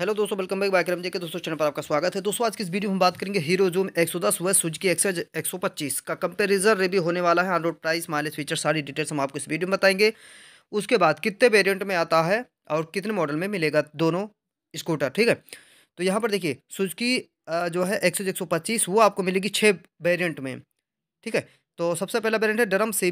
hello दोस्तों welcome back bike रमजे के दोस्तों चैनल पर आपका स्वागत है दोस्तों आज की इस वीडियो में हम बात करेंगे हीरो जूम 110 व सुजुकी एक्सेज पच्चीस का कंपेरिजन रिव्यू होने वाला है on road price mileage feature सारी डिटेल्स हम आपको इस वीडियो में बताएंगे उसके बाद कितने वेरियंट में आता है और कितने मॉडल में मिलेगा दोनों स्कूटर ठीक है तो यहाँ पर देखिए सुजकी जो है एक्सेज वो आपको मिलेगी छः वेरियंट में ठीक है तो सबसे पहला वेरियंट है drum C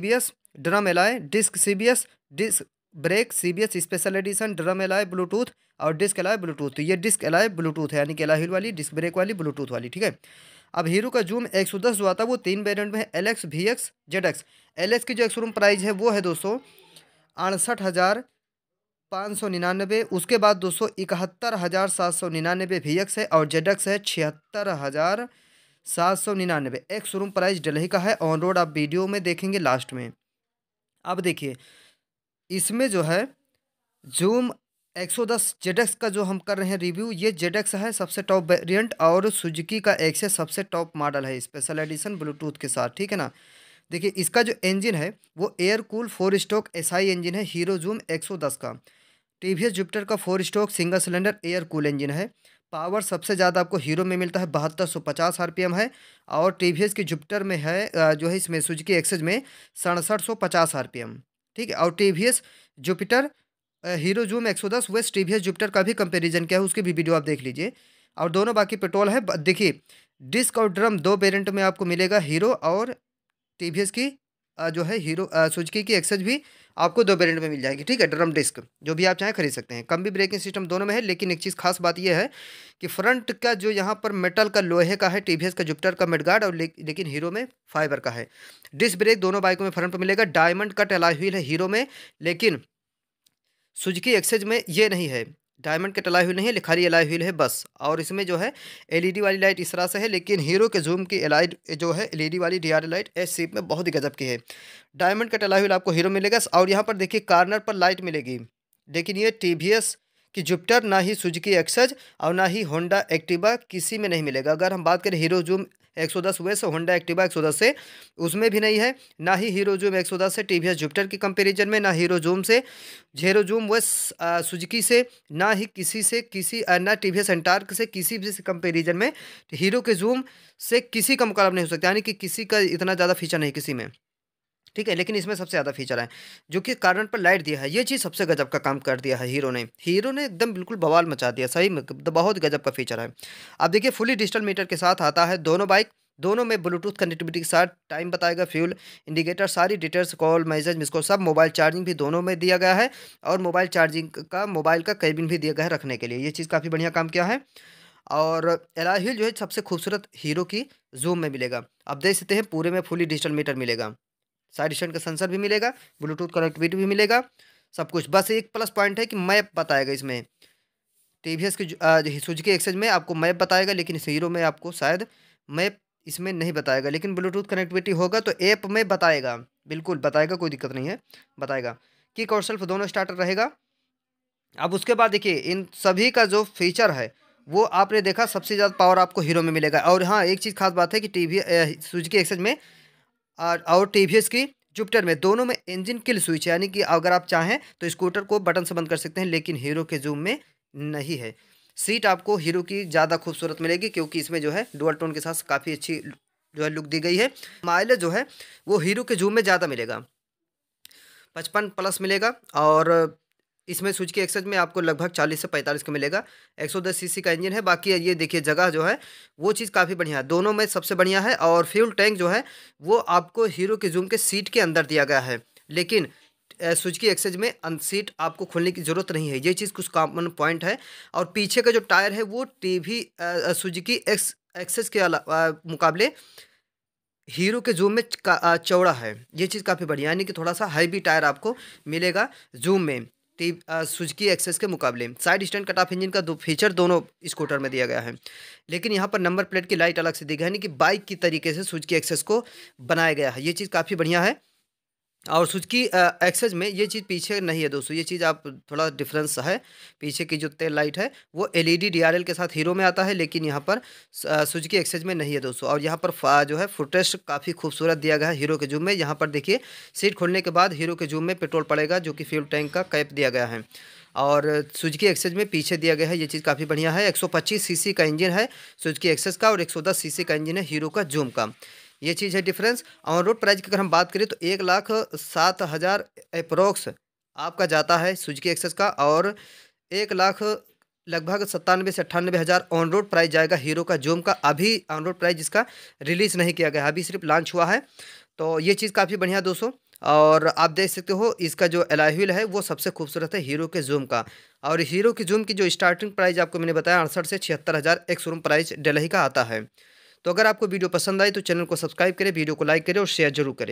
drum I disc C disc brake CBS special edition drum alloy Bluetooth और डिस्क एलाय ब्लूटूथ ये डिस्क एलाय ब्लूटूथ है यानी कि एलाहिल वाली डिस्क ब्रेक वाली ब्लूटूथ वाली ठीक है अब हीरो का जूम एक सौ दस जो आता है वो तीन वेरियंट में है L X V X Z X L X की जो एक्सरूम प्राइस है वो है दोस्तों अड़सठ हज़ार पाँच सौ निन्यानवे उसके बाद दोस्तों इकहत्तर हज़ार सात सौ निन्यानवे वी एक्स है और जेड एक्स है छिहत्तर हज़ार सात सौ निन्यानवे एक्सरूम रूम प्राइस डेल्ही का है ऑन रोड आप वीडियो में देखेंगे लास्ट में अब देखिए इसमें जो है जूम दस जेडेक्स का जो हम कर रहे हैं रिव्यू ये जेडेक्स है सबसे टॉप वेरियंट और सुजुकी का एक्सेस सबसे टॉप मॉडल है स्पेशल एडिशन ब्लूटूथ के साथ ठीक है ना देखिए इसका जो इंजन है वो air cool four stroke SI engine है हीरो जूम दस का टी वी जुपिटर का four stroke single cylinder air cool engine है पावर सबसे ज़्यादा आपको हीरो में मिलता है बहत्तर सौ पचास आर है और टी वी की जुपिटर में है जो है इसमें सुजुकी एक्सेज में सड़सठ सौ पचास आर ठीक है और टीवीएस जुपिटर हीरो जूम एक सौ दस वेस्ट टीवीएस जुपिटर का भी कंपेरिजन क्या है उसकी भी वीडियो आप देख लीजिए और दोनों बाकी पेट्रोल है देखिए डिस्क और ड्रम दो पेरेंट में आपको मिलेगा हीरो और एस की जो है हीरो सुजकी की एक्सेज भी आपको दो वेरिएंट में मिल जाएगी ठीक है ड्रम डिस्क जो भी आप चाहें खरीद सकते हैं कम भी ब्रेकिंग सिस्टम दोनों में है लेकिन एक चीज़ खास बात यह है कि फ्रंट का जो यहाँ पर मेटल का लोहे का है टीवीएस का जुपिटर का मेडगार्ड और ले, लेकिन हीरो में फाइबर का है डिस्क ब्रेक दोनों बाइकों में फ्रंट पर मिलेगा डायमंड कट टलाई हुई है हीरो में लेकिन सुजकी एक्सेज में ये नहीं है डायमंड कट अलाई हुई नहीं है लिखारी अलाई हुई है बस और इसमें जो है एलईडी वाली लाइट इस तरह से है लेकिन हीरो के जूम की लाइट जो है एलईडी वाली डीआर लाइट एस सीप में बहुत ही गजब की है डायमंड का अलाई हुई आपको हीरो मिलेगा और यहाँ पर देखिए कार्नर पर लाइट मिलेगी लेकिन ये टी कि जुपिटर ना ही सुजुकी एक्सज और ना ही होंडा एक्टिवा किसी में नहीं मिलेगा अगर हम बात करें हीरो जूम एक सौ दस वेस होंडा एक्टिवा एक सौ दस से उसमें भी नहीं है ना ही हीरो जूम एक सौ दस से टी वी एस जुपिटर की कंपेरिजन में ना हीरो जूम से झेरो जूम वेस सुजुकी से ना ही किसी से किसी uh, ना टी वी एस एंटार्क से किसी भी कंपेरिजन में हीरो के जूम से किसी का मुकाबला नहीं हो सकता यानी कि किसी का इतना ज़्यादा फीचर नहीं किसी में ठीक है लेकिन इसमें सबसे ज़्यादा फीचर है जो कि कारण पर लाइट दिया है ये चीज़ सबसे गजब का काम कर दिया है हीरो ने हीरो ने एकदम बिल्कुल बवाल मचा दिया सही में बहुत गजब का फीचर है अब देखिए फुली डिजिटल मीटर के साथ आता है दोनों बाइक दोनों में ब्लूटूथ कनेक्टिविटी के साथ टाइम बताएगा फ्यूल इंडिकेटर सारी डिटेल्स कॉल मैसेज मिसको सब मोबाइल चार्जिंग भी दोनों में दिया गया है और मोबाइल चार्जिंग का मोबाइल का कैबिन भी दिया गया है रखने के लिए ये चीज़ काफ़ी बढ़िया काम किया है और एलाहिल जो है सबसे खूबसूरत हीरो की जूम में मिलेगा आप देख सकते हैं पूरे में फुली डिजिटल मीटर मिलेगा साइड स्टैंड का सेंसर भी मिलेगा ब्लूटूथ कनेक्टिविटी भी मिलेगा सब कुछ बस एक प्लस पॉइंट है कि मैप बताएगा इसमें टी वी एस के सुजुकी एक्सेज में आपको मैप बताएगा लेकिन इस हीरो में आपको शायद मैप इसमें नहीं बताएगा लेकिन ब्लूटूथ कनेक्टिविटी होगा तो ऐप में बताएगा बिल्कुल बताएगा कोई दिक्कत नहीं है बताएगा कि और सेल्फ दोनों स्टार्टर रहेगा अब उसके बाद देखिए इन सभी का जो फीचर है वो आपने देखा सबसे ज़्यादा पावर आपको हीरो में मिलेगा और हाँ एक चीज़ खास बात है कि टी वी सुजुकी एक्सेज में और, और टी की जुपिटर में दोनों में इंजन किल स्विच यानी कि अगर आप चाहें तो स्कूटर को बटन से बंद कर सकते हैं लेकिन हीरो के जूम में नहीं है सीट आपको हीरो की ज़्यादा खूबसूरत मिलेगी क्योंकि इसमें जो है डुअल टोन के साथ काफ़ी अच्छी जो है लुक दी गई है माइलेज जो है वो हीरो के जूम में ज़्यादा मिलेगा पचपन प्लस मिलेगा और इसमें के एक्सेज में आपको लगभग चालीस से पैंतालीस का मिलेगा एक सौ दस सीसी का इंजन है बाकी ये देखिए जगह जो है वो चीज़ काफ़ी बढ़िया है दोनों में सबसे बढ़िया है और फ्यूल टैंक जो है वो आपको हीरो के जूम के सीट के अंदर दिया गया है लेकिन की एक्सेज में अं, सीट आपको खोलने की ज़रूरत नहीं है ये चीज़ कुछ कॉमन पॉइंट है और पीछे का जो टायर है वो टी वी की एक्स एक्सेज के मुकाबले हीरो के जूम में चौड़ा है ये चीज़ काफ़ी बढ़िया यानी कि थोड़ा सा हैवी टायर आपको मिलेगा जूम में टी सुजकी एक्सेस के मुकाबले side stand cut off engine का दो फीचर दोनों स्कूटर में दिया गया है लेकिन यहाँ पर नंबर प्लेट की लाइट अलग से दी गई यानी कि बाइक की तरीके से सुजकी एक्सेस को बनाया गया है ये चीज़ काफ़ी बढ़िया है और की एक्सेज में ये चीज़ पीछे नहीं है दोस्तों ये चीज़ आप थोड़ा डिफरेंस है पीछे की जो तेल लाइट है वो एलईडी डीआरएल के साथ हीरो में आता है लेकिन यहाँ पर की एक्सेज में नहीं है दोस्तों और यहाँ पर जो है फुटेज काफ़ी खूबसूरत दिया गया है हीरो के जूम में यहाँ पर देखिए सीट खोलने के बाद हीरो के जूम में पेट्रोल पड़ेगा जो कि फ्यूल टैंक का कैप दिया गया है और की एक्सेज में पीछे दिया गया है ये चीज़ काफ़ी बढ़िया है एक सीसी का इंजन है सुजुकी एक्सेज का और एक सीसी का इंजन है हीरो का जूम का ये चीज़ है डिफरेंस ऑन रोड प्राइस की अगर हम बात करें तो एक लाख सात हज़ार अप्रोक्स आपका जाता है सुजुकी एक्सेस का और एक लाख लगभग सत्तानवे से अट्ठानवे हज़ार ऑन रोड प्राइस जाएगा हीरो का जूम का अभी ऑन रोड प्राइस जिसका रिलीज़ नहीं किया गया अभी सिर्फ लॉन्च हुआ है तो ये चीज़ काफ़ी बढ़िया दोस्तों और आप देख सकते हो इसका जो एलाइविल है वो सबसे खूबसूरत है हीरो के जूम का और हीरो की जूम की जो स्टार्टिंग प्राइस आपको मैंने बताया अड़सठ से छिहत्तर हज़ार एक शोरूम प्राइस डेलही का आता है तो अगर आपको वीडियो पसंद आए तो चैनल को सब्सक्राइब करें वीडियो को लाइक करें और शेयर जरूर करें